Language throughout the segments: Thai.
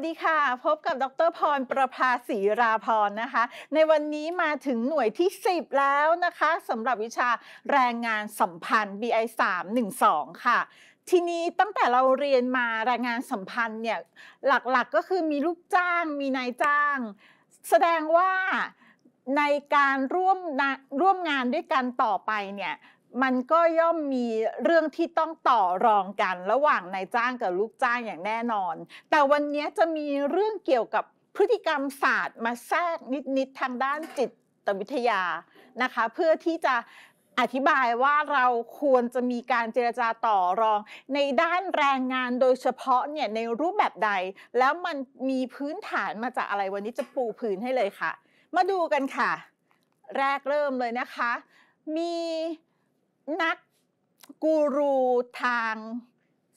วัสดีค่ะ พบกับดรพร ประภาศีราพรนะคะในวันนี้มาถึงหน่วยที่ 10 แล้วนะคะสำหรับวิชาแรงงานสัมพันธ์ BI 312ค่ะ ทีนี้ตั้งแต่เราเรียนมาแรงงานสัมพันธ์เนี่ยหลักๆกก็คือมีลูกจ้างมีนายจ้าง แสดงว่าในการร่วมร่วมงานด้วยกันต่อไปเนี่ยมันก็ย่อมมีเรื่องที่ต้องต่อรองกันระหว่างนายจ้างกับลูกจ้างอย่างแน่นอน แต่วันนี้จะมีเรื่องเกี่ยวกับพฤติกรรมศาสตร์ มาแทรกนิดๆทางด้านจิตวิทยานะคะ เพื่อที่จะอธิบายว่าเราควรจะมีการเจรจาต่อรอง ในด้านแรงงานโดยเฉพาะเนี่ยในรูปแบบใดแล้วมันมีพื้นฐานมาจากอะไร วันนี้จะปูพื้นให้เลยค่ะ มาดูกันค่ะ แรกเริ่มเลยนะคะ มีนักกูรูทาง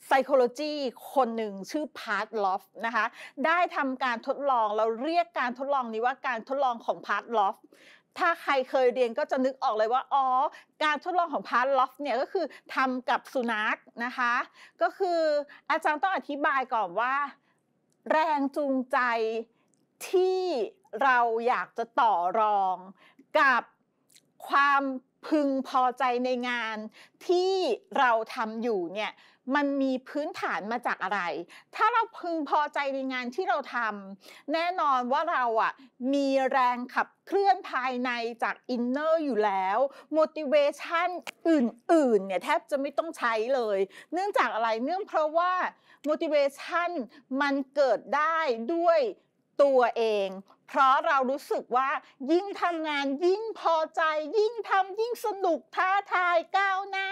psychology คนหนึ่งชื่อพาร์ตลอฟนะคะได้ทำการทดลองเราเรียกการทดลองนี้ว่าการทดลองของพาร์ตลอฟถ้าใครเคยเรียนก็จะนึกออกเลยว่า อ๋อ การทดลองของพาร์ลอฟเนี่ยก็คือทำกับสุนัขนะคะก็คืออาจารย์ต้องอธิบายก่อนว่า แรงจูงใจที่เราอยากจะต่อรองกับความพึงพอใจในงานที่เราทำอยู่เนี่ยมันมีพื้นฐานมาจากอะไร ถ้าเราพึงพอใจในงานที่เราทำแน่นอนว่าเราอ่ะมีแรงขับเคลื่อนภายในจากอินเนอร์อยู่แล้ว motivation อื่นๆเนี่ยแทบจะไม่ต้องใช้เลย เนื่องจากอะไรเนื่องเพราะว่า motivation มันเกิดได้ด้วยตัวเองเพราะเรารู้สึกว่ายิ่งทำงานยิ่งพอใจ ยิ่งทำยิ่งสนุกท้าทายก้าวหน้า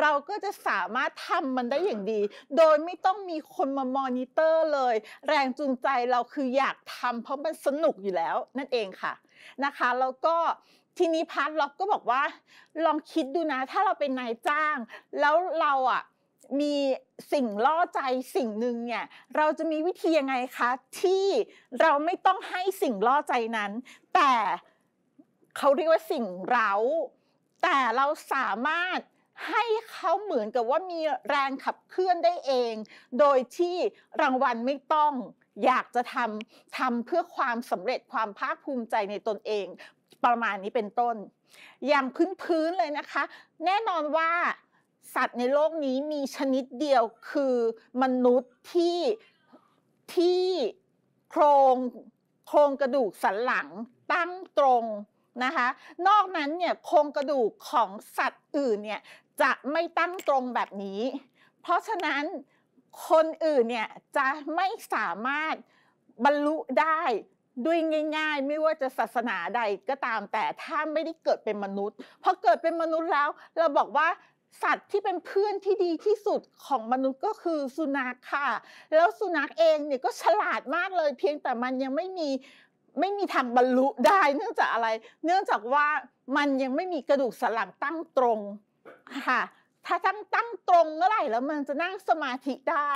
เราก็จะสามารถทำมันได้อย่างดี โดยไม่ต้องมีคนมามอนิเตอร์เลย แรงจูงใจเราคืออยากทำเพราะมันสนุกอยู่แล้วนั่นเองค่ะนะคะแล้วก็ทีนี้พาร์ทล็อกก็บอกว่า ลองคิดดูนะ ถ้าเราเป็นนายจ้าง แล้วเราอ่ะมีสิ่งล่อใจสิ่งหนึ่งเนี่ยเราจะมีวิธียังไงคะ ที่เราไม่ต้องให้สิ่งล่อใจนั้น แต่เขาเรียกว่าสิ่งเรา้าแต่เราสามารถให้เขาเหมือนกับว่ามีแรงขับเคลื่อนได้เอง โดยที่รางวัลไม่ต้องอยากจะทำทำเพื่อความสำเร็จความภาคภูมิใจในตนเอง ประมาณนี้เป็นต้นอย่างพื้นๆเลยนะคะ แน่นอนว่าสัตว์ในโลกนี้มีชนิดเดียวคือมนุษย์ที่ที่โครงโครงกระดูกสันหลังตั้งตรงนะคะนอกนั้นเนี่ยโครงกระดูกของสัตว์อื่นเนี่ยจะไม่ตั้งตรงแบบนี้ เพราะฉะนั้นคนอื่นเนี่ยจะไม่สามารถบรรลุได้ด้วยง่าย ๆ ไม่ว่าจะศาสนาใดก็ตามแต่ถ้าไม่ได้เกิดเป็นมนุษย์พอเกิดเป็นมนุษย์แล้ว เราบอกว่าสัตว์ที่เป็นเพื่อนที่ดีที่สุดของมนุษย์ก็คือสุนัขค่ะ แล้วสุนัขเองเนี่ยก็ฉลาดมากเลยเพียงแต่มันยังไม่มีไม่มีทางบรรลุได้เนื่องจากอะไร เนื่องจากว่ามันยังไม่มีกระดูกสันหลังตั้งตรงค่ะถ้าตั้งตั้งตรงเมื่อไหร่แล้วมันจะนั่งสมาธิได้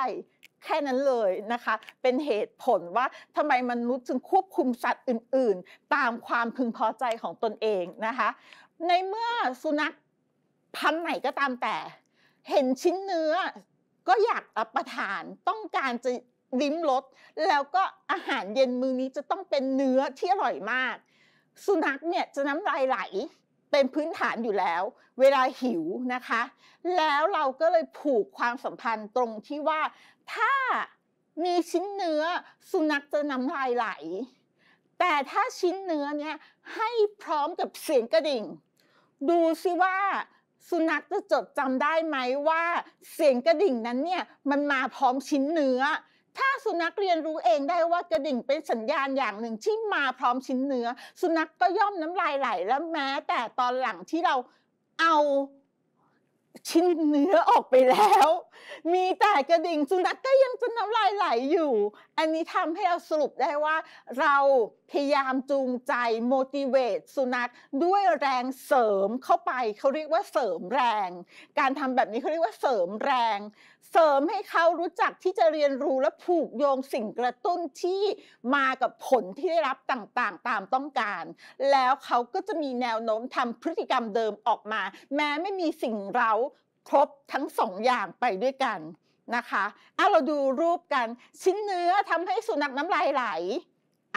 แค่นั้นเลยนะคะ เป็นเหตุผลว่าทำไมมนุษย์จึงควบคุมสัตว์อื่น ๆ ตามความพึงพอใจของตนเองนะคะ ในเมื่อสุนัขพันไหนก็ตามแต่ เห็นชิ้นเนื้อก็อยากรับประทานต้องการจะลิ้มรสแล้วก็อาหารเย็นมื้อนี้จะต้องเป็นเนื้อที่อร่อยมาก สุนัขเนี่ย จะน้ำลายไหล เป็นพื้นฐานอยู่แล้ว เวลาหิวนะคะ แล้วเราก็เลยผูกความสัมพันธ์ตรงที่ว่าถ้ามีชิ้นเนื้อสุนัขจะน้ำลายไหล แต่ถ้าชิ้นเนื้อเนี่ยให้พร้อมกับเสียงกระดิ่ง ดูซิว่าสุนัขจะจดจำได้ไหมว่า เสียงกระดิ่งนั้นเนี่ยมันมาพร้อมชิ้นเนื้อ ถ้าสุนัขเรียนรู้เองได้ว่ากระดิ่งเป็นสัญญาณอย่างหนึ่งที่มาพร้อมชิ้นเนื้อ สุนัขก็ย่อมน้ำลายไหลและแม้ แต่ตอนหลังที่เราเอาชิ้นเนื้อออกไปแล้ว มีแต่กระดิ่งสุนัขก็ยังจะน้ำลายไหลอยู่อันนี้ทำให้เราสรุปได้ว่าเราพยายามจูงใจ motivate สุนัขด้วยแรงเสริมเข้าไปเขาเรียกว่าเสริมแรง การทำแบบนี้เขาเรียกว่าเสริมแรง เสริมให้เขารู้จักที่จะเรียนรู้และผูกโยงสิ่งกระตุ้นที่มากับผลที่ได้รับต่างๆตามต้องการ แล้วเขาก็จะมีแนวโน้มทำพฤติกรรมเดิมออกมา แม้ไม่มีสิ่งเราครบทั้งสองอย่างไปด้วยกันนะคะอ่ะเราดูรูปกันชิ้นเนื้อทำให้สุนัขน้ำลายไหล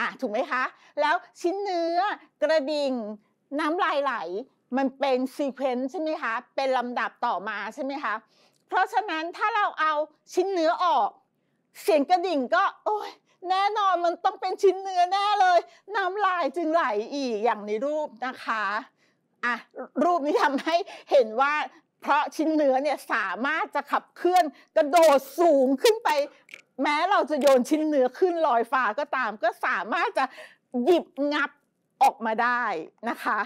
อ่ะถูกไหมคะ แล้วชิ้นเนื้อกระดิ่งน้ำลายไหล มันเป็นซีเควนซ์ใช่ไหมคะ เป็นลำดับต่อมาใช่ไหมคะ เพราะฉะนั้นถ้าเราเอาชิ้นเนื้อออก เสียงกระดิ่งก็ โอ้ยแน่นอนมันต้องเป็นชิ้นเนื้อแน่เลย น้ำลายจึงไหลอีกอย่างในรูปนะคะอ่ะรูปนี้ทำให้เห็นว่าเพราะชิ้นเนื้อเนี่ยสามารถจะขับเคลื่อนกระโดดสูงขึ้นไป แม้เราจะโยนชิ้นเนื้อขึ้น ลอยฟ้าก็ตาม ก็สามารถจะหยิบงับออกมาได้นะคะ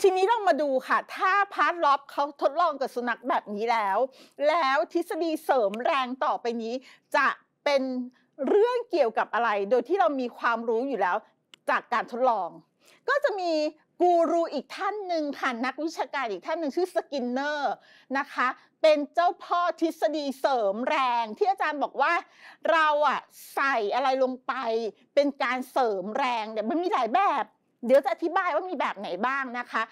ทีนี้เรามาดูค่ะ ถ้าพาร์ทล็อบเขาทดลองกับสุนัขแบบนี้แล้ว แล้วทฤษฎีเสริมแรงต่อไปนี้ จะเป็นเรื่องเกี่ยวกับอะไร โดยที่เรามีความรู้อยู่แล้วจากการทดลอง ก็จะมีกูรูอีกท่านหนึ่งค่ะ นักวิชาการอีกท่านหนึ่งชื่อสกินเนอร์นะคะ เป็นเจ้าพ่อทฤษฎีเสริมแรง ที่อาจารย์บอกว่าเราอะใส่อะไรลงไป เป็นการเสริมแรงเนี่ยมันมีหลายแบบ เดี๋ยวจะอธิบายว่ามีแบบไหนบ้างนะคะ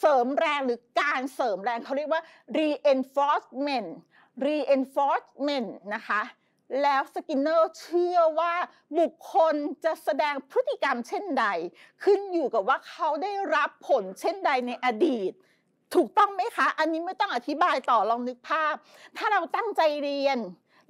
เสริมแรงหรือการเสริมแรงเขาเรียกว่า reinforcement reinforcement นะคะแล้วสกินเนอร์เชื่อว่าบุคคลจะแสดงพฤติกรรมเช่นใด ขึ้นอยู่กับว่าเขาได้รับผลเช่นใดในอดีต ถูกต้องไหมคะ อันนี้ไม่ต้องอธิบายต่อลองนึกภาพ ถ้าเราตั้งใจเรียน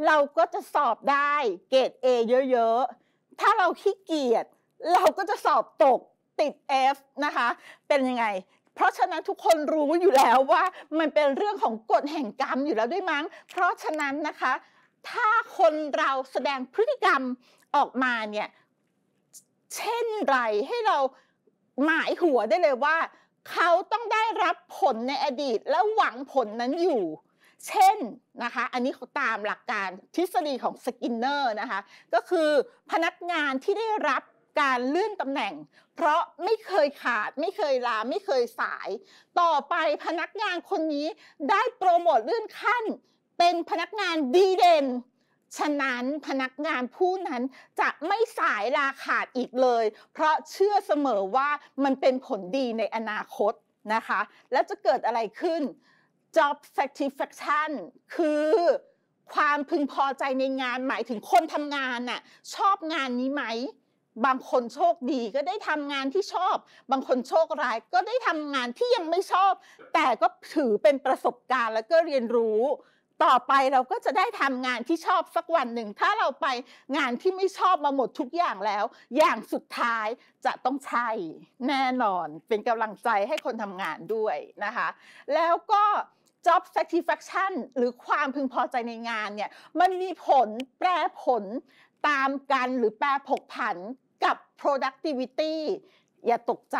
เราก็จะสอบได้เกรดเอเยอะๆ ถ้าเราขี้เกียจเราก็จะสอบตกติด F นะคะ เป็นยังไง เพราะฉะนั้นทุกคนรู้อยู่แล้วว่ามันเป็นเรื่องของกฎแห่งกรรมอยู่แล้วด้วยมั้ง เพราะฉะนั้นนะคะถ้าคนเราแสดงพฤติกรรมออกมาเนี่ยเช่นไรให้เราหมายหัวได้เลยว่า เขาต้องได้รับผลในอดีตและหวังผลนั้นอยู่ เช่นนะคะอันนี้เขาตามหลักการทฤษฎีของสกินเนอร์นะคะก็คือพนักงานที่ได้รับการเลื่อนตำแหน่ง เพราะไม่เคยขาดไม่เคยลาไม่เคยสาย ต่อไปพนักงานคนนี้ได้โปรโมทเลื่อนขั้นเป็นพนักงานดีเด่น ฉะนั้นพนักงานผู้นั้นจะไม่สายลาขาดอีกเลย เพราะเชื่อเสมอว่ามันเป็นผลดีในอนาคตนะคะ แล้วจะเกิดอะไรขึ้น job satisfaction คือความพึงพอใจในงานหมายถึงคนทำงานน่ะชอบงานนี้ไหม บางคนโชคดีก็ได้ทำงานที่ชอบ บางคนโชคร้ายก็ได้ทำงานที่ยังไม่ชอบ แต่ก็ถือเป็นประสบการณ์แล้วก็เรียนรู้ต่อไปเราก็จะได้ทำงานที่ชอบสักวันหนึ่ง ถ้าเราไปงานที่ไม่ชอบมาหมดทุกอย่างแล้ว อย่างสุดท้ายจะต้องใช่แน่นอนเป็นกำลังใจให้คนทำงานด้วยนะคะ แล้วก็ job satisfaction หรือความพึงพอใจในงานเนี่ยมันมีผลแปรผลตามกันหรือแปรผกผันกับ productivity อย่าตกใจ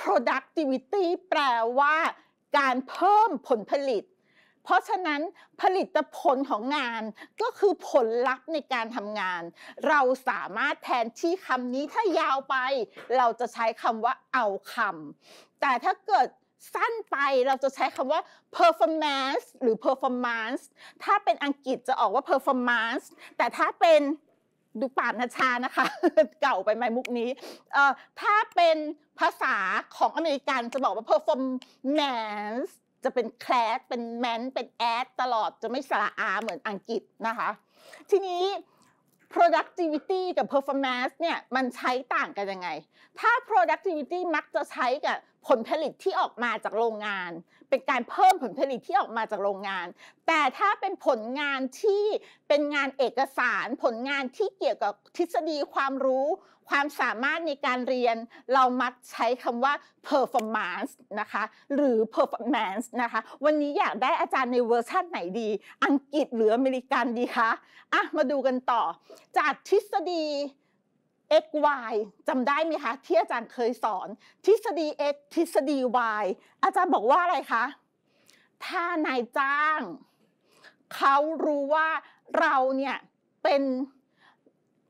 productivity แปลว่าการเพิ่มผลผลิตเพราะฉะนั้นผลิตผลของงานก็คือผลลัพธ์ในการทำงาน เราสามารถแทนที่คำนี้ถ้ายาวไป เราจะใช้คำว่า เอาคำแต่ถ้าเกิดสั้นไปเราจะใช้คำว่า performance หรือ performance ถ้าเป็นอังกฤษจะออกว่า performance แต่ถ้าเป็นดูปาณนาชานะคะเก่าไปไหมมุกนี้ ถ้าเป็นภาษาของอเมริกันจะบอกว่า performance จะเป็นแคลสเป็นแมนเป็นแอดตลอดจะไม่สระอาเหมือนอังกฤษนะคะทีนี้ productivity กับ performance เนี่ยมันใช้ต่างกันยังไง ถ้า productivity มักจะใช้กับผลผลิตที่ออกมาจากโรงงานเป็นการเพิ่มผลผลิตที่ออกมาจากโรงงาน แต่ถ้าเป็นผลงานที่เป็นงานเอกสาร ผลงานที่เกี่ยวกับทฤษฎีความรู้ ความสามารถในการเรียน เรามักใช้คำว่า performance นะคะ หรือ performance นะคะ วันนี้อยากได้อาจารย์ในเวอร์ชันไหนดี อังกฤษหรืออเมริกันดีคะ อ่ะ มาดูกันต่อ จากทฤษฎี x y จำได้ไหมคะที่อาจารย์เคยสอนทฤษฎี x ทฤษฎี y อาจารย์บอกว่าอะไรคะ ถ้านายจ้าง เขารู้ว่าเราเนี่ย เป็น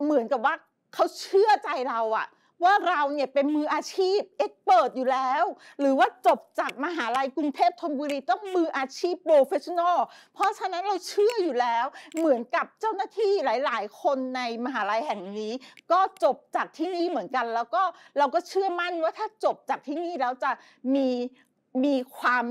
เหมือนกับว่าเขาเชื่อใจเราอะว่าเราเนี่ยเป็นมืออาชีพเอ็กเปิดอยู่แล้ว หรือว่าจบจากมหาลัยกรุงเทพธนบุรี ต้องมืออาชีพโปรเฟชชั่นอลเพราะฉะนั้นเราเชื่ออยู่แล้วเหมือนกับเจ้าหน้าที่หลาย ๆ คนในมหาลัยแห่งนี้ ก็จบจากที่นี่เหมือนกัน แล้วก็เราก็เชื่อมั่นว่าถ้าจบจากที่นี่แล้วจะมีมีความ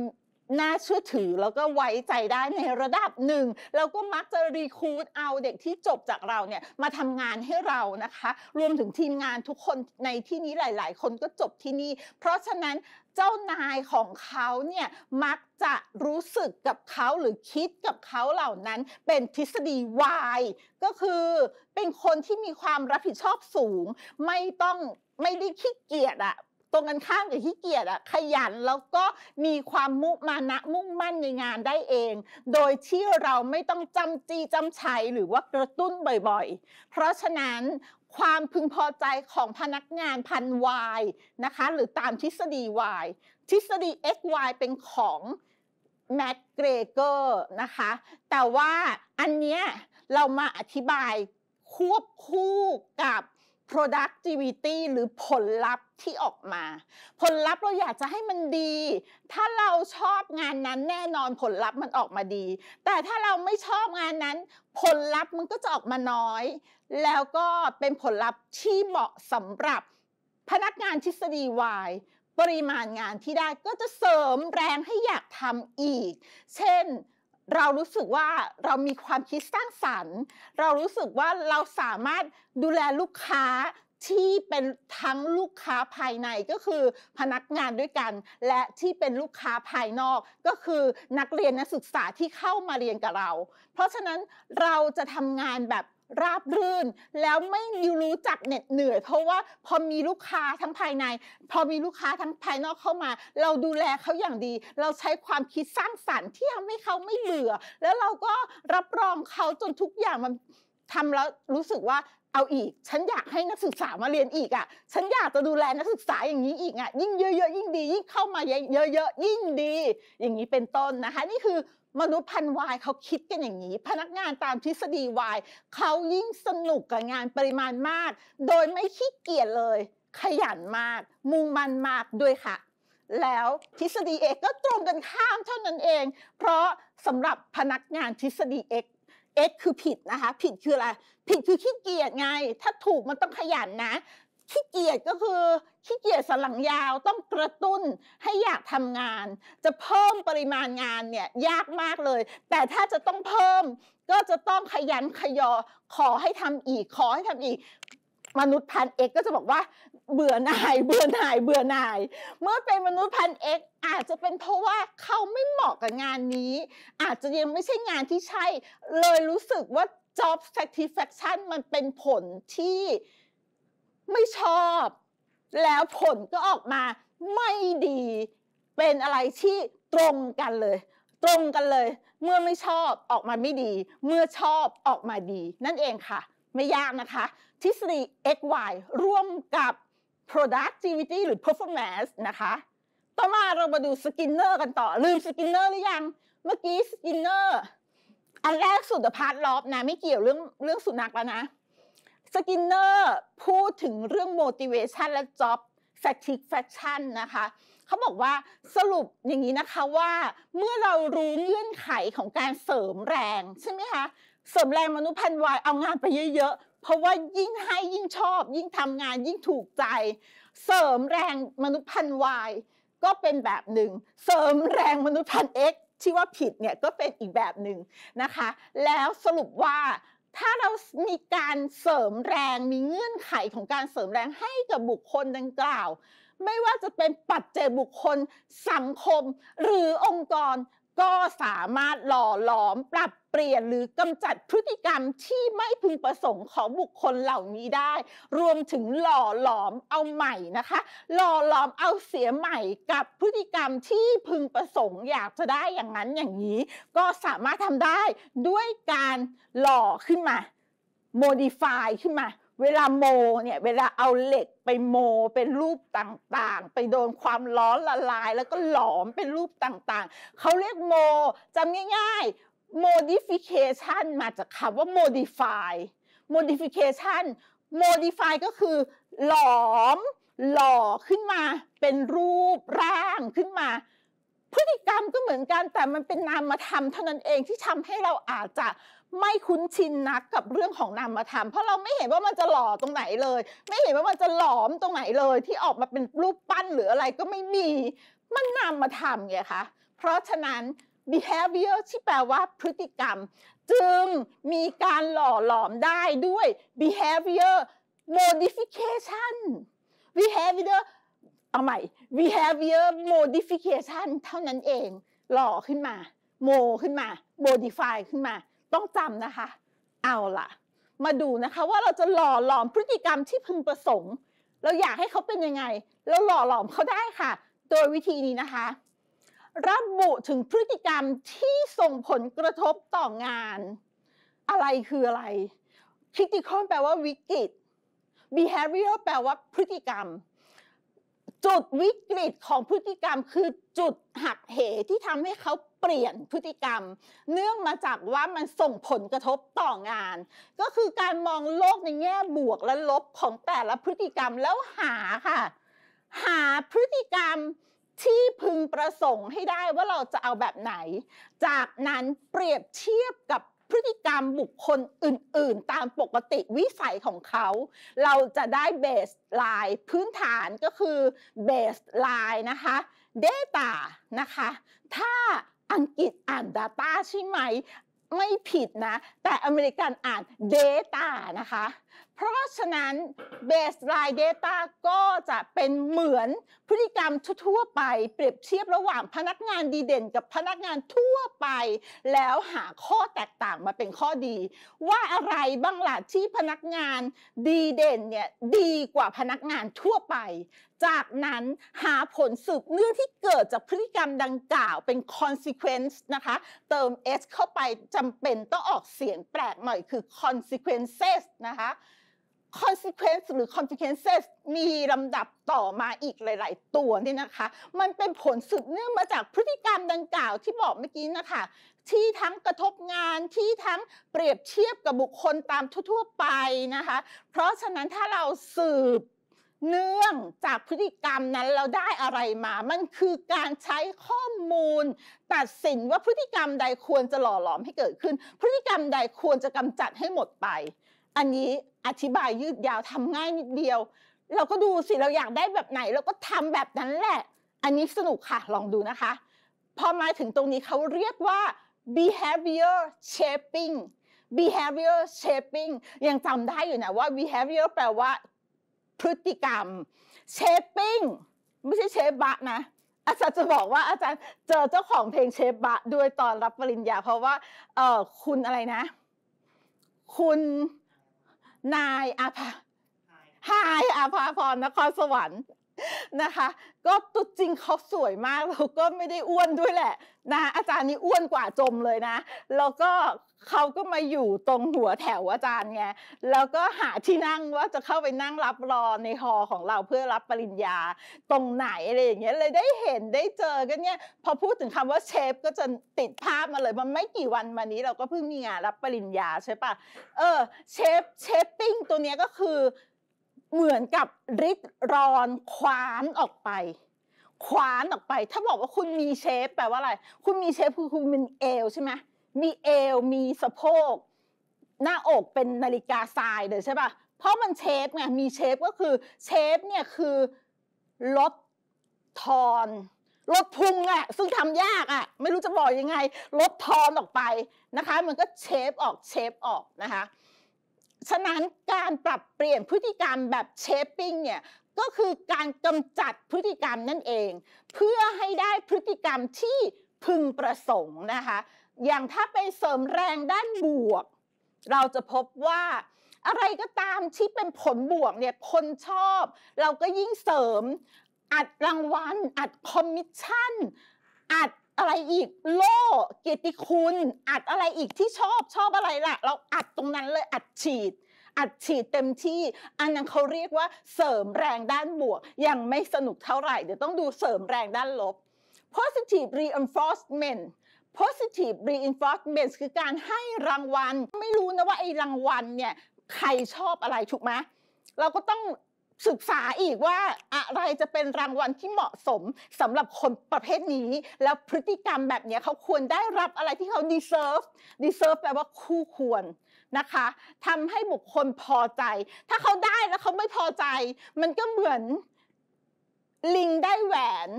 น่าเชื่อถือ แล้วก็ไว้ใจได้ในระดับหนึ่งแล้วก็มักจะรีคูดเอาเด็กที่จบจากเราเนี่ยมาทำงานให้เรานะคะ รวมถึงทีมงานทุกคนในที่นี้หลาย ๆ คนก็จบที่นี่เพราะฉะนั้นเจ้านายของเขาเนี่ยมักจะรู้สึกกับเขาหรือคิดกับเขาเหล่านั้นเป็นทฤษฎีวายก็คือเป็นคนที่มีความรับผิดชอบสูง ไม่ต้องไม่ได้ขี้เกียจอะรงกันข้ามกับขี้เกียจอะขยัน แล้วก็มีความมุมานะ มุ่งมั่นในงานได้เอง โดยที่เราไม่ต้องจำจีจำชัยหรือว่ากระตุ้นบ่อยๆ เพราะฉะนั้นความพึงพอใจของพนักงานพันวายนะคะหรือตามทฤษฎีวายทฤษฎี XY เป็นของแมดเกรเกอร์นะคะแต่ว่าอันเนี้ยเรามาอธิบายควบคู่กับ productivity หรือผลลัพธ์ที่ออกมา ผลลัพธ์เราอยากจะให้มันดี ถ้าเราชอบงานนั้นแน่นอนผลลัพธ์มันออกมาดี แต่ถ้าเราไม่ชอบงานนั้น ผลลัพธ์มันก็จะออกมาน้อย แล้วก็เป็นผลลัพธ์ที่เหมาะสำหรับพนักงานทฤษฎีวายปริมาณงานที่ได้ก็จะเสริมแรงให้อยากทำอีก เช่นเรารู้สึกว่าเรามีความคิดสร้างสรรค์ เรารู้สึกว่าเราสามารถดูแลลูกค้าที่เป็นทั้งลูกค้าภายในก็คือ พนักงานด้วยกัน และที่เป็นลูกค้าภายนอก ก็คือนักเรียนนักศึกษาที่เข้ามาเรียนกับเรา เพราะฉะนั้นเราจะทำงานแบบราบรื่นแล้วไม่รู้จักเหน็ดเหนื่อย เพราะว่าพอมีลูกค้าทั้งภายใน พอมีลูกค้าทั้งภายนอกเข้ามา เราดูแลเขาอย่างดี เราใช้ความคิดสร้างสารรค์ ที่ทำให้เขาไม่เบื่อแล้วเราก็รับรองเขาจนทุกอย่างมันทำแล้วรู้สึกว่าเอาอีกฉันอยากให้นักศึกษามาเรียนอีกอะ่ะฉันอยากจะดูแลนักศึกษาอย่างนี้อีกอะ่ะยิ่งเยอะๆยิ่งดียิ่งเข้ามาเยอะ ๆ ยิ่งดี อย่างนี้เป็นต้นนะคะ นี่คือมนุษย์พันวายเขาคิดกันอย่างนี้ พนักงานตามทฤษฎีวายเขายิ่งสนุกกับงานปริมาณมาก โดยไม่ขี้เกียจเลย ขยันมาก มุ่งมันมากด้วยค่ะ แล้วทฤษฎีเอกก็ตรงกันข้ามเท่านั้นเอง เพราะสำหรับพนักงานทฤษฎีเอกเอกคือผิดนะคะผิดคืออะไร ผิดคือขี้เกียจไง ถ้าถูกมันต้องขยันนะขี้เกียจก็คือขี้เกียจสลังยาวต้องกระตุ้นให้อยากทำงาน จะเพิ่มปริมาณงานเนี่ยยากมากเลย แต่ถ้าจะต้องเพิ่มก็จะต้องขยันขยอขอให้ทำอีกขอให้ทำอีก มนุษย์พันเอกก็จะบอกว่าเบื่อหน่าย เบื่อหน่าย เบื่อหน่าย เมื่อเป็นมนุษย์พันเอกอาจจะเป็นเพราะว่าเขาไม่เหมาะกับงานนี้ อาจจะยังไม่ใช่งานที่ใช่ เลยรู้สึกว่า job satisfaction มันเป็นผลที่ไม่ชอบ แล้วผลก็ออกมาไม่ดีเป็นอะไรที่ตรงกันเลย ตรงกันเลย เมื่อไม่ชอบออกมาไม่ดี เมื่อชอบออกมาดี นั่นเองค่ะ ไม่ยากนะคะ ทฤษฎี XY ร่วมกับ productivity หรือ performance นะคะ ต่อมาเรามาดูสกินเนอร์กันต่อ ลืมสกินเนอร์หรือยัง เมื่อกี้สกินเนอร์อันแรกสุดพาร์ทลอบนะไม่เกี่ยวเรื่องเรื่องสุนัขแล้วนะสกินเนอร์พูดถึงเรื่อง motivation และ job fatigue fashion นะคะ เขาบอกว่าสรุปอย่างนี้นะคะว่าเมื่อเรารู้เงื่อนไขของการเสริมแรงใช่ไหมคะเสริมแรงมนุษย์พันวายเอางานไปเยอะๆ เพราะว่ายิ่งให้ยิ่งชอบ ยิ่งทำงานยิ่งถูกใจ เสริมแรงมนุษย์พันวายก็เป็นแบบหนึ่ง เสริมแรงมนุษย์พันเอ็กที่ว่าผิดเนี่ยก็เป็นอีกแบบหนึ่งนะคะแล้วสรุปว่าถ้าเรามีการเสริมแรงมีเงื่อนไขของการเสริมแรงให้กับบุคคลดังกล่าว ไม่ว่าจะเป็นปัจเจกบุคคลสังคมหรือองค์กรก็สามารถหล่อหลอมปรับเปลี่ยนหรือกำจัดพฤติกรรมที่ไม่พึงประสงค์ของบุคคลเหล่านี้ได้ รวมถึงหล่อหลอมเอาใหม่นะคะ หล่อหลอมเอาเสียใหม่ กับพฤติกรรมที่พึงประสงค์อยากจะได้อย่างนั้นอย่างนี้ ก็สามารถทำได้ด้วยการหล่อขึ้นมา modify ขึ้นมาเวลาโมเนี่ย เวลาเอาเหล็กไปโมเป็นรูปต่างๆ ไปโดนความร้อนละลาย แล้วก็หลอมเป็นรูปต่างๆ เขาเรียกโมจำง่าย ๆ modification มาจากคำว่า modify modification modify ก็คือหลอมหล่อขึ้นมาเป็นรูปร่างขึ้นมา พฤติกรรมก็เหมือนกันแต่มันเป็นนามธรรมเท่านั้นเองที่ทำให้เราอาจจะไม่คุ้นชินนักกับเรื่องของนามธรรมเพราะเราไม่เห็นว่ามันจะหล่อตรงไหนเลย ไม่เห็นว่ามันจะหลอมตรงไหนเลย ที่ออกมาเป็นรูปปั้นหรืออะไรก็ไม่มีมันนามธรรมไงคะเพราะฉะนั้น behavior ที่แปลว่าพฤติกรรมจึงมีการหล่อหลอมได้ด้วย behavior modification behavior เอาใหม่ behavior modification เท่านั้นเอง หล่อขึ้นมาโมขึ้นมา modify ขึ้นมาต้องจำนะคะ เอาล่ะมาดูนะคะว่าเราจะหล่อหลอมพฤติกรรมที่พึงประสงค์ เราอยากให้เขาเป็นยังไง เราหล่อหลอมเขาได้ค่ะ โดยวิธีนี้นะคะ ระบุถึงพฤติกรรมที่ส่งผลกระทบต่องาน อะไรคืออะไร critical แปลว่าวิกฤต b e h a v i o r แปลว่าพฤติกรรม จุดวิกฤตของพฤติกรรมคือจุดหักเหที่ทำให้เขาปลี่ยนพฤติกรรมเนื่องมาจากว่ามันส่งผลกระทบต่องาน ก็คือการมองโลกในแง่บวกและลบของแต่ละพฤติกรรมแล้วหาค่ะ หาพฤติกรรมที่พึงประสงค์ให้ได้ว่าเราจะเอาแบบไหน จากนั้นเปรียบเทียบกับพฤติกรรมบุคคลอื่น ๆ ตามปกติวิสัยของเขา เราจะได้เบสไลน์พื้นฐานก็คือเบสไลน์นะคะ Data นะคะถ้าอังกฤษอ่าน Data ใช่ไหมไม่ผิดนะแต่อเมริกันอ่าน Data นะคะเพราะฉะนั้น Baseline Data ก็จะเป็นเหมือนพฤติกรรมทั่วไป เปรียบเทียบระหว่างพนักงานดีเด่น กับพนักงานทั่วไป แล้วหาข้อแตกต่างมาเป็นข้อดี ว่าอะไรบ้างล่ะที่พนักงานดีเด่นเนี่ยดีกว่าพนักงานทั่วไปจากนั้นหาผลสืบเนื่อง ที่เกิดจากพฤติกรรมดังกล่าวเป็น consequence นะคะเติม s เข้าไปจำเป็นต้องออกเสียงแปลกหน่อยคือ consequences นะคะ consequence หรือ consequences มีลำดับต่อมาอีกหลายๆ ตัวนี่นะคะ มันเป็นผลสืบเนื่องมาจากพฤติกรรมดังกล่าวที่บอก เมื่อกี้นะคะที่ทั้งกระทบงานที่ทั้งเปรียบเทียบกับบุคคลตามทั่วๆไปนะคะเพราะฉะนั้นถ้าเราสืบเนื่องจากพฤติกรรมนั้นเราได้อะไรมา มันคือการใช้ข้อมูล ตัดสินว่าพฤติกรรมใดควรจะหล่อหลอมให้เกิดขึ้น พฤติกรรมใดควรจะกำจัดให้หมดไป อันนี้อธิบายยืดยาวทำง่ายนิดเดียว เราก็ดูสิ เราอยากได้แบบไหน เราก็ทำแบบนั้นแหละ อันนี้สนุกค่ะลองดูนะคะ พอมาถึงตรงนี้เขาเรียกว่า behavior shaping behavior shaping ยังจำได้อยู่นะว่า behavior แปลว่าพฤติกรรม เชฟปิ้ง ไม่ใช่เชฟบะนะอาจารย์จะบอกว่า อาจารย์ เจอเจ้าของเพลงเชฟบะ ด้วยตอนรับปริญญา เพราะว่า เออคุณอะไรนะ คุณนายอาภาหายอาภาพรนครสวรรค์นะคะ ก็ตัวจริงเขาสวยมากแล้วก็ไม่ได้อ้วนด้วยแหละนะอาจารย์นี่อ้วนกว่าจมเลยนะแล้วก็เขาก็มาอยู่ตรงหัวแถวอาจารย์ไงแล้วก็หาที่นั่งว่าจะเข้าไปนั่งรับรอในหอของเราเพื่อรับปริญญาตรงไหนอะไรอย่างเงี้ยเลยได้เห็นได้เจอกันเนี่ยพอพูดถึงคำว่าเชฟก็จะติดภาพมาเลยมันไม่กี่วันมานี้เราก็เพิ่งมีงานรับปริญญาใช่ปะเออเชฟเชฟปิ้งตัวเนี้ยก็คือเหมือนกับริดรอนคว้านออกไป คว้านออกไป ถ้าบอกว่าคุณมีเชฟแปลว่าอะไร คุณมีเชฟคือคุณมีเอวใช่ไหมมีเอวมีสะโพกหน้าอกเป็นนาฬิกาทรายเดี๋ยใช่ปะเพราะมันเชฟไง มีเชฟก็คือ เชฟเนี่ยคือลดทอนลดพุงอะซึ่งทำยากอะไม่รู้จะบอกยังไง ลดทอนออกไปนะคะมันก็เชฟออกเชฟออกนะคะฉะนั้นการปรับเปลี่ยนพฤติกรรมแบบเชฟปิ้งเนี่ย ก็คือการกำจัดพฤติกรรมนั่นเอง เพื่อให้ได้พฤติกรรมที่พึงประสงค์นะคะ อย่างถ้าไปเสริมแรงด้านบวก เราจะพบว่าอะไรก็ตามที่เป็นผลบวกเนี่ย คนชอบ เราก็ยิ่งเสริมอัดรางวัล อัดคอมมิชชั่น อัดอะไรอีกโล่เกียรติคุณอัดอะไรอีกที่ชอบชอบอะไรล่ะ เราอัดตรงนั้นเลยอัดฉีด อัดฉีดเต็มที่ อันนั้นเขาเรียกว่าเสริมแรงด้านบวก ยังไม่สนุกเท่าไหร่เดี๋ยวต้องดูเสริมแรงด้านลบ positive reinforcement positive reinforcement คือการให้รางวัล ไม่รู้นะว่าไอ้รางวัลเนี่ยใครชอบอะไรถูกไหมเราก็ต้องศึกษาอีกว่าอะไรจะเป็นรางวัลที่เหมาะสมสำหรับคนประเภทนี้ แล้วพฤติกรรมแบบนี้เขาควรได้รับอะไรที่เขา deserve deserve แปลว่าคู่ควรนะคะทำให้บุคคลพอใจ ถ้าเขาได้แล้วเขาไม่พอใจ มันก็เหมือนลิงได้แหวน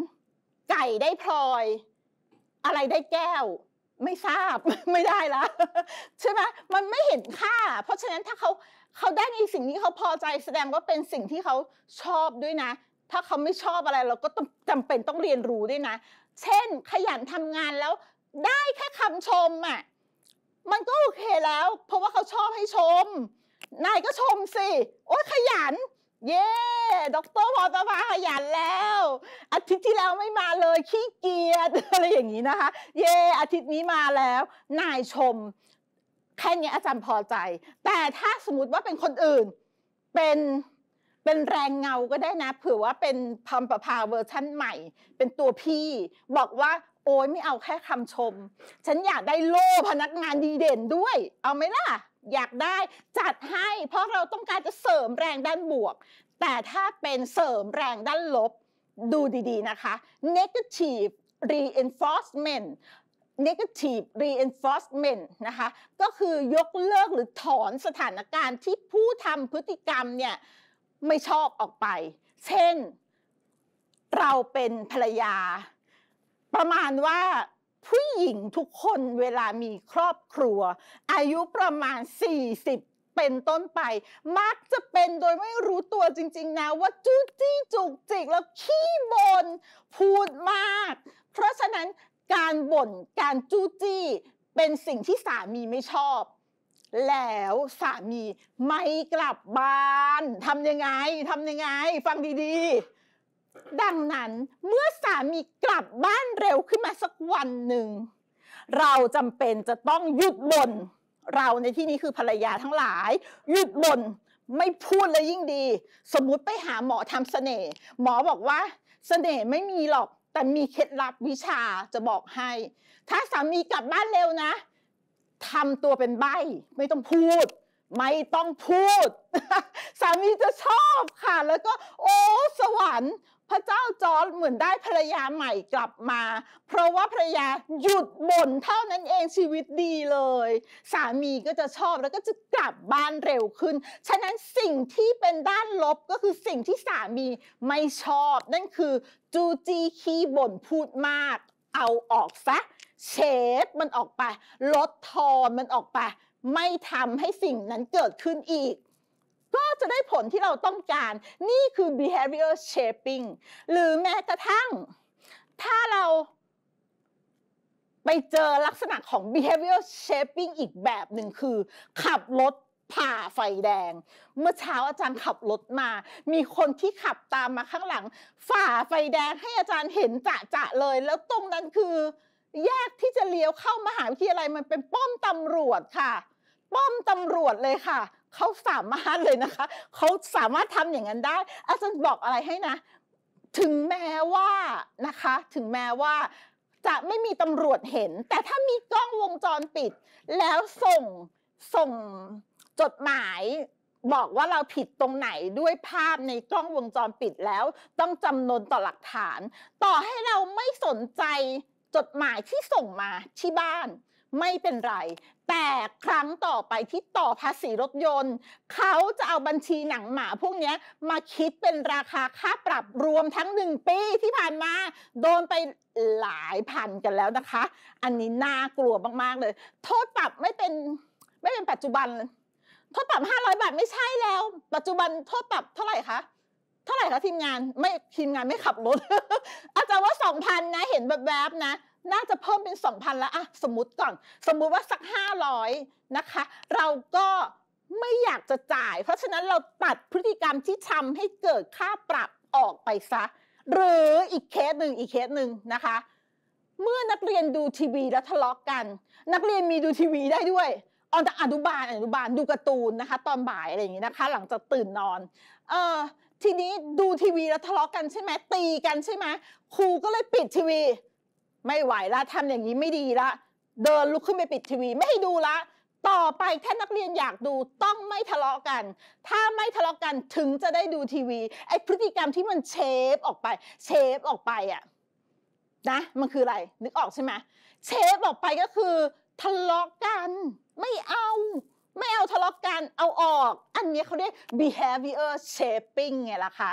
ไก่ได้พลอย อะไรได้แก้ว ไม่ทราบไม่ได้ละใช่ไหมมันไม่เห็นค่า เพราะฉะนั้นถ้าเขาเขาได้ในสิ่งที่เขาพอใจแสดงว่าเป็นสิ่งที่เขาชอบด้วยนะ ถ้าเขาไม่ชอบอะไร เราก็ต้องจำเป็นต้องเรียนรู้ด้วยนะ เช่น ขยันทำงานแล้ว ได้แค่คำชมอ่ะมันก็โอเคแล้ว เพราะว่าเขาชอบให้ชม นายก็ชมสิโอ้ยขยัน เย่ด็อกเตอร์พอตมาขยันแล้ว อาทิตย์ที่แล้วไม่มาเลยขี้เกียจอะไรอย่างนี้นะคะเย่อาทิตย์นี้มาแล้ว นายชมแค่นี้อาจารย์พอใจ แต่ถ้าสมมติว่าเป็นคนอื่น เป็นเป็นแรงเงาก็ได้นะ เผื่อว่าเป็นพรมประพาเวอร์ชั่นใหม่ เป็นตัวพี่บอกว่า โอ้ยไม่เอาแค่คำชม ฉันอยากได้โล่พนักงานดีเด่นด้วย เอาไหมล่ะ อยากได้จัดให้ เพราะเราต้องการจะเสริมแรงด้านบวก แต่ถ้าเป็นเสริมแรงด้านลบดูดีๆนะคะ negative reinforcement negative reinforcement นะคะก็คือยกเลิกหรือถอนสถานการณ์ที่ผู้ทำพฤติกรรมเนี่ย ไม่ชอบออกไป เช่น เราเป็นภรรยา ประมาณว่าผู้หญิงทุกคนเวลามีครอบครัว อายุประมาณ 40 เป็นต้นไป มักจะเป็นโดยไม่รู้ตัวจริงๆนะ ว่าจู้จี้จุกจิกแล้วขี้บน่นพูดมาก เพราะฉะนั้นการบ่น การจู้จี้เป็นสิ่งที่สามีไม่ชอบ แล้ว สามีไม่กลับบ้าน ทำยังไง ทำยังไง ฟังดีๆ ดังนั้นเมื่อสามีกลับบ้านเร็วขึ้นมาสักวันหนึ่ง เราจำเป็นจะต้องหยุดบ่นเราในที่นี้คือภรรยาทั้งหลายหยุดบ่นไม่พูดเลยยิ่งดี สมมุติไปหาหมอทำเสน่ห์หมอบอกว่าเสน่ห์ไม่มีหรอกแต่มีเคล็ดลับวิชาจะบอกให้ ถ้าสามีกลับบ้านเร็วนะทำตัวเป็นใบไม่ต้องพูด ไม่ต้องพูด สามีจะชอบค่ะ แล้วก็ โอ้ สวรรค์พระเจ้าจอร์ดเหมือนได้ภรรยาใหม่กลับมา เพราะว่าภรรยาหยุดบ่นเท่านั้นเองชีวิตดีเลย สามีก็จะชอบแล้วก็จะกลับบ้านเร็วขึ้น ฉะนั้นสิ่งที่เป็นด้านลบก็คือสิ่งที่สามีไม่ชอบ นั่นคือจูจีขี้บ่นพูดมาก เอาออกซะเชฟมันออกไปลดทอนมันออกไป ไม่ทำให้สิ่งนั้นเกิดขึ้นอีกก็จะได้ผลที่เราต้องการ นี่คือ behavior shaping หรือแม้กระทั่ง ถ้าเราไปเจอลักษณะของ behavior shaping อีกแบบหนึ่งคือ ขับรถผ่าไฟแดง เมื่อเช้าอาจารย์ขับรถมา มีคนที่ขับตามมาข้างหลังฝ่าไฟแดงให้อาจารย์เห็นจะจะเลย แล้วตรงนั้นคือ แยกที่จะเลี้ยวเข้ามหาวิทยาลัยมันเป็นป้อมตำรวจค่ะป้อมตำรวจเลยค่ะเขาสามารถเลยนะคะเขาสามารถทำอย่างนั้นได้ อาจารย์บอกอะไรให้นะ ถึงแม้ว่านะคะ ถึงแม้ว่าจะไม่มีตำรวจเห็น แต่ถ้ามีกล้องวงจรปิด แล้วส่งส่งจดหมาย บอกว่าเราผิดตรงไหนด้วยภาพในกล้องวงจรปิดแล้ว ต้องจำนวนต่อหลักฐาน ต่อให้เราไม่สนใจจดหมายที่ส่งมาที่บ้านไม่เป็นไรแต่ครั้งต่อไปที่ต่อภาษีรถยนต์เขาจะเอาบัญชีหนังหมาพวกนี้มาคิดเป็นราคาค่าปรับรวมทั้งหนึ่งปีที่ผ่านมา โดนไปหลายพันกันแล้วนะคะ อันนี้น่ากลัวมากๆเลย โทษปรับไม่เป็นไม่เป็นปัจจุบันโทษปรับ 500 บาทไม่ใช่แล้ว ปัจจุบันโทษปรับเท่าไหร่คะเท่าไหร่คะทีมงานไม่ทีมงานไม่ขับรถ อาจารย์ว่าสองพันนะเห็นแบบๆนะน่าจะเพิ่มเป็น 2,000แล้วอะสมมติก่อน สมมุติว่าสัก 500 นะคะ เราก็ไม่อยากจะจ่าย เพราะฉะนั้นเราตัดพฤติกรรมที่ทำให้เกิดค่าปรับออกไปซะ หรืออีกเคสหนึ่งอีกเคสหนึ่งนะคะ เมื่อนักเรียนดูทีวีแล้วทะเลาะกกัน นักเรียนมีดูทีวีได้ด้วยออนุบาลอนุบาลดูการ์ตูนนะคะ ตอนบ่ายอะไรอย่างนี้นะคะ หลังจากตื่นนอนเอ่อทีนี้ดูทีวีแล้วทะเลาะกันใช่ไหมตีกันใช่ไหมครูก็เลยปิดทีวีไม่ไหวละทำอย่างนี้ไม่ดีละเดินลุกขึ้นไปปิดทีวีไม่ให้ดูละ ต่อไปถ้านักเรียนอยากดูต้องไม่ทะเลาะกัน ถ้าไม่ทะเลาะกันถึงจะได้ดูทีวีไอพฤติกรรมที่มันเชฟออกไปเชฟออกไปอะนะมันคืออะไรนึกออกใช่ไหมเชฟออกไปก็คือทะเลาะกันไม่เอาไม่เอาทะเลาะกันเอาออก อันนี้เขาเรียก behavior shaping ไงล่ะคะ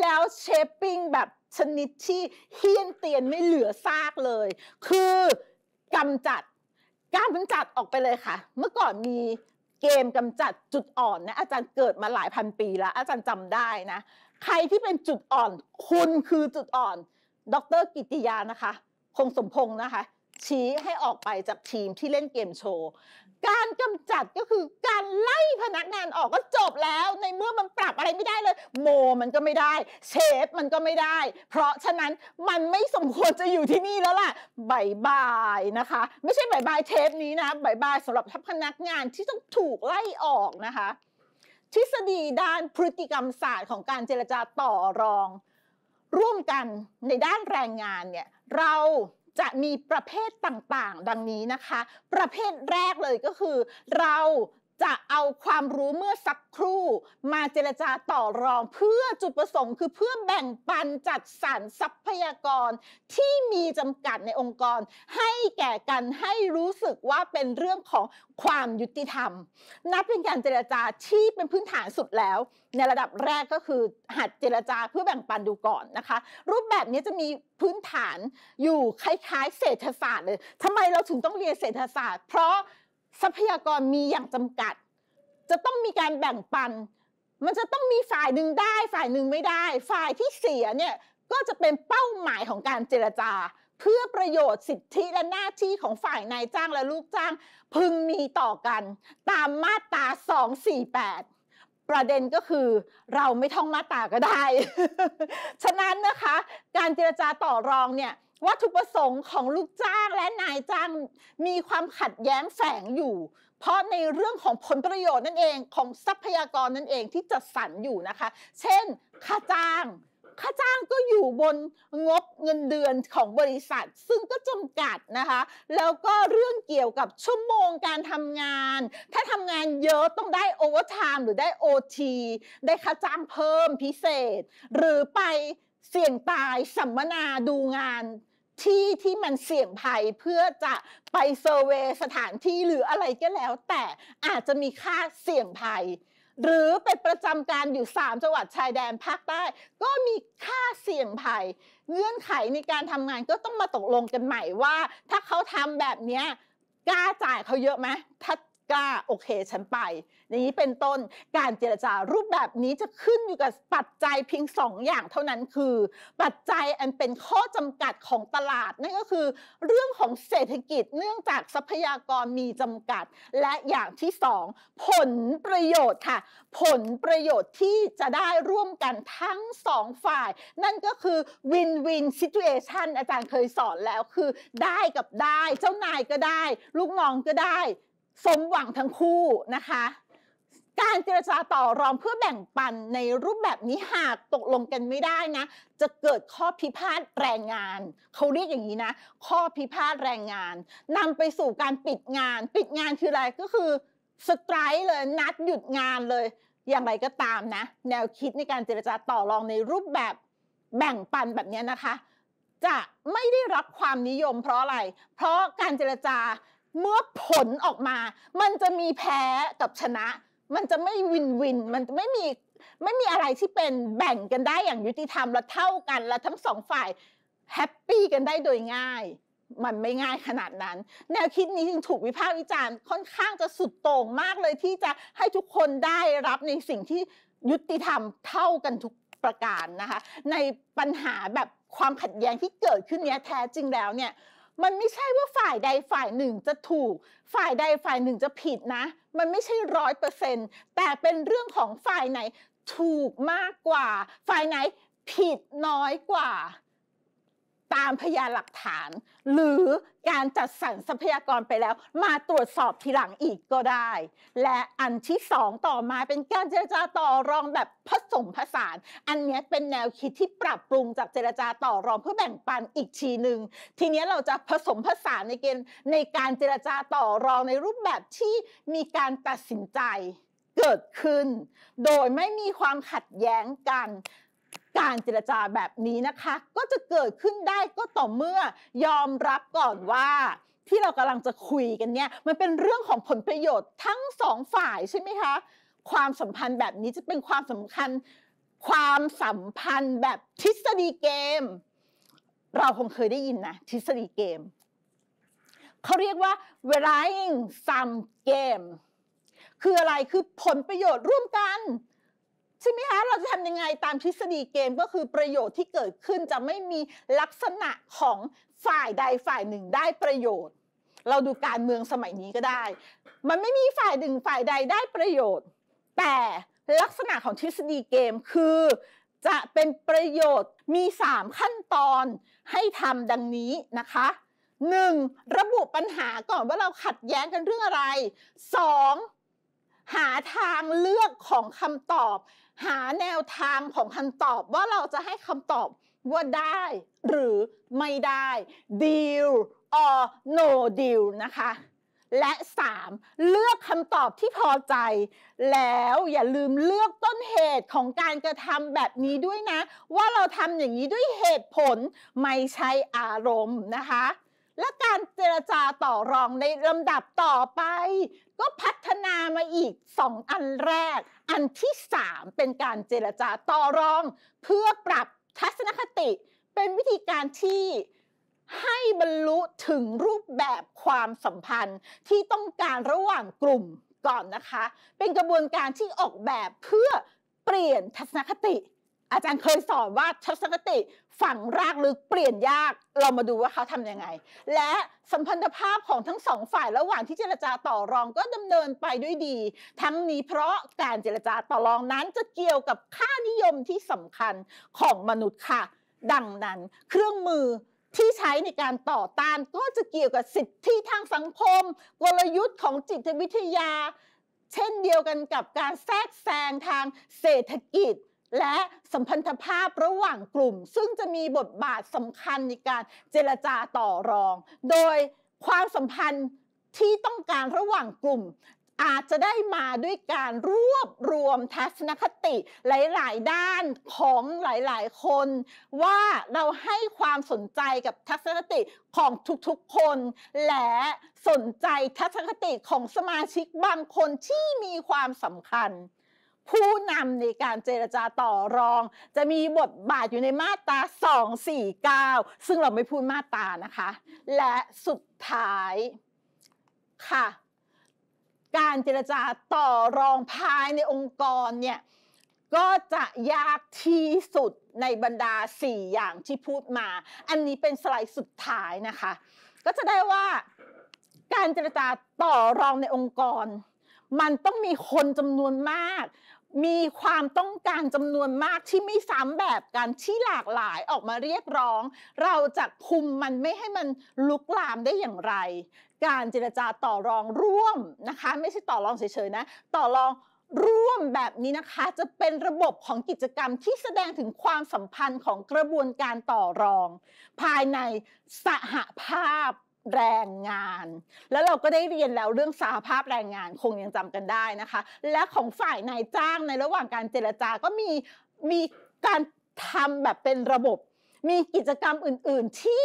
แล้วเชฟปิ้งแบบชนิดที่เฮี้ยนเตียนไม่เหลือซากเลย คือกำจัดกาำจัดออกไปเลยค่ะ เมื่อก่อนมีเกมกำจัดจุดอ่อนนะอาจารย์เกิดมาหลายพันปีแล้ว อาจารย์จำได้นะใครที่เป็นจุดอ่อนคุณคือจุดอ่อน ดรกิติยานะคะ คงสมพงษ์นะคะ ชี้ให้ออกไปจากทีมที่เล่นเกมโชว์การกำจัดก็คือการไล่พนักงานออกก็จบแล้วในเมื่อมันปรับอะไรไม่ได้เลย โม มันก็ไม่ได้เชฟมันก็ไม่ได้ เพราะฉะนั้นมันไม่สมควรจะอยู่ที่นี่แล้วล่ะบายบายนะคะ ไม่ใช่บายบายเชฟนี้นะบายบายสำหรับทัพพนักงานที่ต้องถูกไล่ออกนะคะ ทฤษฎีด้านพฤติกรรมศาสตร์ของการเจรจาต่อรอง ร่วมกันในด้านแรงงานเนี่ยเราจะมีประเภทต่างๆ ดังนี้นะคะ ประเภทแรกเลยก็คือเราจะเอาความรู้เมื่อสักครู่มาเจรจาต่อรอง เพื่อจุดประสงค์คือเพื่อแบ่งปันจัดสรรทรัพยากรที่มีจำกัดในองค์กร ให้แก่กันให้รู้สึกว่าเป็นเรื่องของความยุติธรรมนับเป็นการเจรจาที่เป็นพื้นฐานสุดแล้ว ในระดับแรกก็คือหัดเจรจาเพื่อแบ่งปันดูก่อนนะคะรูปแบบนี้จะมีพื้นฐานอยู่คล้ายๆ เศรษฐศาสตร์เลยทำไมเราถึงต้องเรียนเศรษฐศาสตร์ เพราะทรัพยากรมีอย่างจำกัด จะต้องมีการแบ่งปัน มันจะต้องมีฝ่ายหนึ่งได้ ฝ่ายหนึ่งไม่ได้ ฝ่ายที่เสียเนี่ยก็จะเป็นเป้าหมายของการเจรจา เพื่อประโยชน์สิทธิและหน้าที่ของฝ่ายนายจ้างและลูกจ้างพึงมีต่อกัน ตามมาตรา248 ประเด็นก็คือเราไม่ท่องมาตาก็ได้ ฉะนั้นนะคะ การเจรจาต่อรองเนี่ยวัตถุประสงค์ของลูกจ้างและนายจ้าง มีความขัดแย้งแฝงอยู่ เพราะในเรื่องของผลประโยชน์นั่นเองของทรัพยากรนั่นเองที่จัดสรรอยู่นะคะ เช่น ค่าจ้าง ค่าจ้างก็อยู่บนงบเงินเดือนของบริษัท ซึ่งก็จำกัดนะคะ แล้วก็เรื่องเกี่ยวกับชั่วโมงการทำงาน ถ้าทำงานเยอะต้องได้โอเวอร์ไทม์หรือได้โอที ได้ค่าจ้างเพิ่มพิเศษ หรือไปเสี่ยงตายสัมมนาดูงานที่ที่มันเสี่ยงภัยเพื่อจะไปเซอร์เวยสถานที่หรืออะไรก็แล้วแต่อาจจะมีค่าเสี่ยงภัย หรือไปประจำการอยู่ 3 จังหวัดชายแดนภาคใต้ ก็มีค่าเสี่ยงภัย เงื่อนไขในการทำงานก็ต้องมาตกลงกันใหม่ว่า ถ้าเขาทำแบบนี้กล้าจ่ายเขาเยอะไหมถ้าล้าโอเคฉันไปอย่างนี้เป็นต้นการเจรจารูปแบบนี้จะขึ้นอยู่กับปัจจัยเพียง2อย่างเท่านั้นคือปัจจัยอันเป็นข้อจำกัดของตลาดนั่นก็คือเรื่องของเศรษฐกิจเนื่องจากทรัพยากรมีจำกัด และอย่างที่2ผลประโยชน์ค่ะ ผลประโยชน์ที่จะได้ร่วมกันทั้ง2ฝ่าย นั่นก็คือวินวินซิทูเอชันอาจารย์เคยสอนแล้วคือได้กับได้ เจ้านายก็ได้ลูกน้องก็ได้สมหวังทั้งคู่นะคะ การเจรจาต่อรองเพื่อแบ่งปันในรูปแบบนี้หากตกลงกันไม่ได้นะ จะเกิดข้อพิพาทแรงงานเขาเรียกอย่างนี้นะ ข้อพิพาทแรงงานนำไปสู่การปิดงาน ปิดงานคืออะไรก็คือสไตร์เลยนัดหยุดงานเลย อย่างไรก็ตามนะ แนวคิดในการเจรจาต่อรองในรูปแบบแบ่งปันแบบนี้นะคะ จะไม่ได้รับความนิยมเพราะอะไรเพราะการเจรจาเมื่อผลออกมา มันจะมีแพ้กับชนะ มันจะไม่วินวิน มันไม่มีไม่มีอะไรที่เป็นแบ่งกันได้อย่างยุติธรรมและเท่ากัน และทั้งสองฝ่ายแฮปปี้กันได้โดยง่าย มันไม่ง่ายขนาดนั้น แนวคิดนี้จึงถูกวิพากษ์วิจารณ์ค่อนข้างจะสุดโต่งมากเลยที่จะให้ทุกคนได้รับในสิ่งที่ยุติธรรมเท่ากันทุกประการนะคะในปัญหาแบบความขัดแย้งที่เกิดขึ้นเนี้ยแท้จริงแล้วเนี่ยมันไม่ใช่ว่าฝ่ายใดฝ่ายหนึ่งจะถูก ฝ่ายใดฝ่ายหนึ่งจะผิดนะ มันไม่ใช่ร้อยเปอร์เซ็นต์แต่เป็นเรื่องของฝ่ายไหนถูกมากกว่า ฝ่ายไหนผิดน้อยกว่าตามพยานหลักฐาน หรือการจัดสรรทรัพยากรไปแล้ว มาตรวจสอบทีหลังอีกก็ได้ และอันที่สองต่อมาเป็นการเจรจาต่อรองแบบผสมผสาน อันนี้เป็นแนวคิดที่ปรับปรุงจากเจรจาต่อรองเพื่อแบ่งปันอีกทีหนึ่งทีนี้เราจะผสมผสานในเกณฑ์ในการเจรจาต่อรองในรูปแบบที่มีการตัดสินใจเกิดขึ้น โดยไม่มีความขัดแย้งกันการเจรจาแบบนี้นะคะ ก็จะเกิดขึ้นได้ก็ต่อเมื่อยอมรับก่อนว่าที่เรากำลังจะคุยกันเนี่ยมันเป็นเรื่องของผลประโยชน์ทั้งสองฝ่ายใช่ไหมคะความสัมพันธ์แบบนี้จะเป็นความสำคัญความสัมพันธ์แบบทฤษฎีเกม เราคงเคยได้ยินนะทฤษฎีเกม เขาเรียกว่า v a r i n g sum game คืออะไรคือผลประโยชน์ร่วมกันใช่ไหมคะเราจะทำยังไงตามทฤษฎีเกมก็คือประโยชน์ที่เกิดขึ้นจะไม่มีลักษณะของฝ่ายใดฝ่ายหนึ่งได้ประโยชน์ เราดูการเมืองสมัยนี้ก็ได้ มันไม่มีฝ่ายหนึ่งฝ่ายใดได้ประโยชน์ แต่ลักษณะของทฤษฎีเกมคือจะเป็นประโยชน์มี 3 ขั้นตอนให้ทำดังนี้นะคะ 1. ระบุปัญหาก่อนว่าเราขัดแย้งกันเรื่องอะไร 2. หาทางเลือกของคำตอบ หาแนวทางของคำตอบว่าเราจะให้คำตอบว่าได้หรือไม่ได้ deal or no deal นะคะและ 3. เลือกคำตอบที่พอใจ แล้วอย่าลืมเลือกต้นเหตุของการกระทำแบบนี้ด้วยนะ ว่าเราทำอย่างนี้ด้วยเหตุผลไม่ใช่อารมณ์นะคะและการเจรจาต่อรองในลำดับต่อไปก็พัฒนามาอีกสองอันแรก อันที่สามเป็นการเจรจาต่อรอง เพื่อปรับทัศนคติ เป็นวิธีการที่ให้บรรลุถึงรูปแบบความสัมพันธ์ที่ต้องการระหว่างกลุ่มก่อนนะคะ เป็นกระบวนการที่ออกแบบเพื่อเปลี่ยนทัศนคติอาจารย์เคยสอนว่าทัศนคติฝังรากลึกเปลี่ยนยากเรามาดูว่าเขาทำยังไงและสัมพันธภาพของทั้งสองฝ่าย ระหว่างที่เจรจาต่อรองก็ดำเนินไปด้วยดี ทั้งนี้เพราะการเจรจาต่อรองนั้นจะเกี่ยวกับค่านิยมที่สำคัญของมนุษย์ค่ะ ดังนั้นเครื่องมือที่ใช้ในการต่อต้านก็จะเกี่ยวกับสิทธิทางสังคมกลยุทธ์ของจิตวิทยา เช่นเดียวกันกับการแทรกแซงทางเศรษฐกิจและสัมพันธภาพระหว่างกลุ่มซึ่งจะมีบทบาทสำคัญในการเจรจาต่อรอง โดยความสัมพันธ์ที่ต้องการระหว่างกลุ่ม อาจจะได้มาด้วยการรวบรวมทัศนคติหลายๆ ด้านของหลายๆคน ว่าเราให้ความสนใจกับทัศนคติของทุกๆคน และสนใจทัศนคติของสมาชิกบางคนที่มีความสำคัญผู้นำในการเจรจาต่อรองจะมีบทบาทอยู่ในมาตรา249 ซึ่งเราไม่พูดมาตรานะคะและสุดท้าย ค่ะ การเจรจาต่อรองภายในองค์กรเนี่ยก็จะยากที่สุดในบรรดา 4 อย่างที่พูดมา อันนี้เป็นสไลด์สุดท้ายนะคะ ก็จะได้ว่าการเจรจาต่อรองในองค์กร มันต้องมีคนจำนวนมากมีความต้องการจำนวนมากที่ไม่ซ้ำแบบกันที่หลากหลายออกมาเรียกร้อง เราจะคุมมันไม่ให้มันลุกลามได้อย่างไร การเจรจาต่อรองร่วมนะคะ ไม่ใช่ต่อรองเฉยๆนะต่อรองร่วมแบบนี้นะคะ จะเป็นระบบของกิจกรรมที่แสดงถึงความสัมพันธ์ของกระบวนการต่อรอง ภายในสหภาพแรงงาน แล้วเราก็ได้เรียนแล้วเรื่องสาภาพแรงงานคงยังจำกันได้นะคะและของฝ่ายนายจ้าง ในระหว่างการเจรจาก็มีมีการทำแบบเป็นระบบ มีกิจกรรมอื่น ๆที่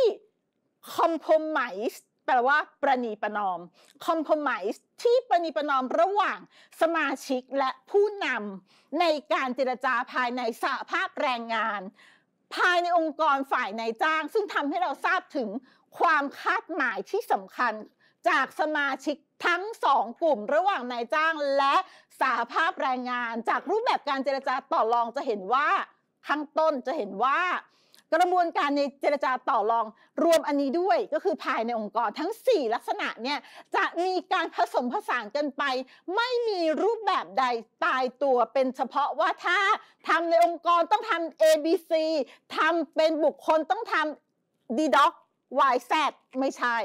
คอมโพมไมส์แปลว่าประนีประนอม คอมโพมไมส์ที่ประนีประนอมระหว่างสมาชิกและผู้นำในการเจรจาภายในสาภาพแรงงาน ภายในองค์กรฝ่ายนายจ้างซึ่งทำให้เราทราบถึงความคาดหมายที่สำคัญจากสมาชิกทั้งสองกลุ่มระหว่างนายจ้างและสาภาพแรงงาน จากรูปแบบการเจรจาต่อรองจะเห็นว่าข้างต้นจะเห็นว่า กระบวนการในเจรจาต่อรองรวมอันนี้ด้วยก็คือภายในองค์กรทั้ง 4 ลักษณะเนี่ยจะมีการผสมผสานกันไป ไม่มีรูปแบบใดตายตัวเป็นเฉพาะว่าถ้าทำในองค์กรต้องทำ ABC ทำเป็นบุคคลต้องทำดีด็อก Y Z ไม่ใช่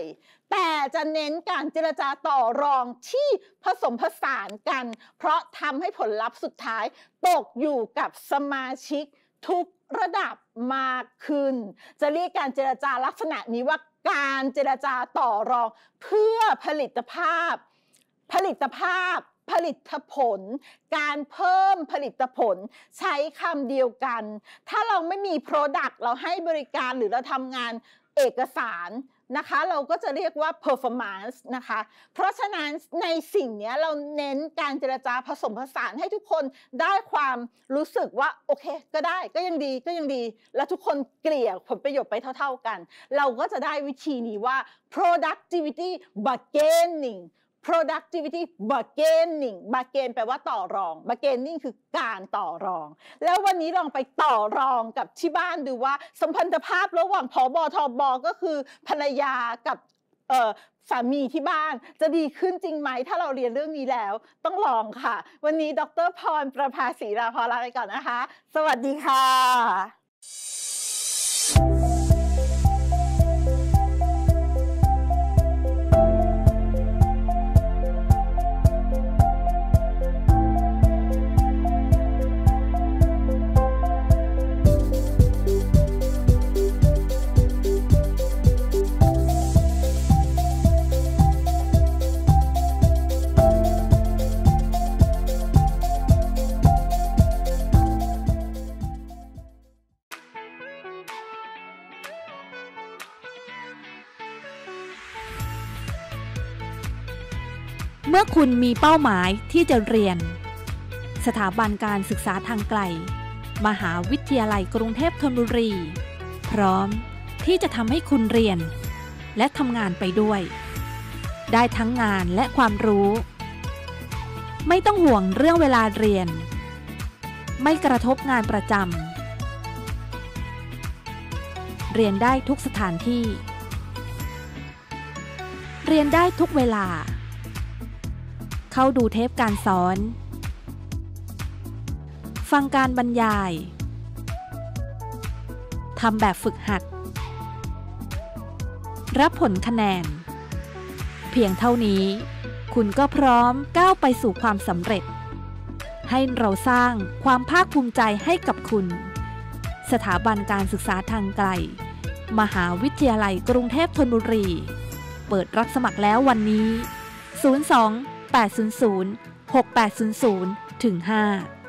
แต่จะเน้นการเจรจาต่อรองที่ผสมผสานกัน เพราะทำให้ผลลัพธ์สุดท้ายตกอยู่กับสมาชิกทุกระดับมากขึ้น จะเรียก การเจรจาลักษณะนี้ว่าการเจรจาต่อรองเพื่อผลิตภาพ ผลิตภาพ ผลิตผล การเพิ่มผลิตผลใช้คำเดียวกัน ถ้าเราไม่มี Product เราให้บริการหรือเราทำงานเอกสารนะคะ เราก็จะเรียกว่า performance นะคะเพราะฉะนั้นในสิ่งนี้เราเน้นการเจรจาผสมผสานให้ทุกคนได้ความรู้สึกว่า โอเค ก็ได้ก็ยังดีก็ยังดีและทุกคนเกลี่ยผลประโยชน์ไปเท่าๆกัน เราก็จะได้วิธีนี้ว่า productivity bargaining productivity bargaining bargain แปลว่าต่อรอง bargaining คือการต่อรอง แล้ววันนี้ลองไปต่อรองกับที่บ้านดูว่าสัมพันธภาพระหว่างผอบอทอบอก็คือภรรยากับสามีที่บ้านจะดีขึ้นจริงไหมถ้าเราเรียนเรื่องนี้แล้ว ต้องลองค่ะ วันนี้ดร พรประภาสีราพรลาไปก่อนนะคะ สวัสดีค่ะเมื่อคุณมีเป้าหมายที่จะเรียน สถาบันการศึกษาทางไกลมหาวิทยาลัยกรุงเทพธนบุรีพร้อมที่จะทำให้คุณเรียน และทำงานไปด้วย ได้ทั้งงานและความรู้ ไม่ต้องห่วงเรื่องเวลาเรียน ไม่กระทบงานประจำเรียนได้ทุกสถานที่ เรียนได้ทุกเวลาเข้าดูเทปการสอน ฟังการบรรยาย ทำแบบฝึกหัด รับผลคะแนน เพียงเท่านี้ คุณก็พร้อมก้าวไปสู่ความสำเร็จ ให้เราสร้างความภาคภูมิใจให้กับคุณ สถาบันการศึกษาทางไกล มหาวิทยาลัยกรุงเทพธนบุรี เปิดรับสมัครแล้ววันนี้02 6800 6800ถึง5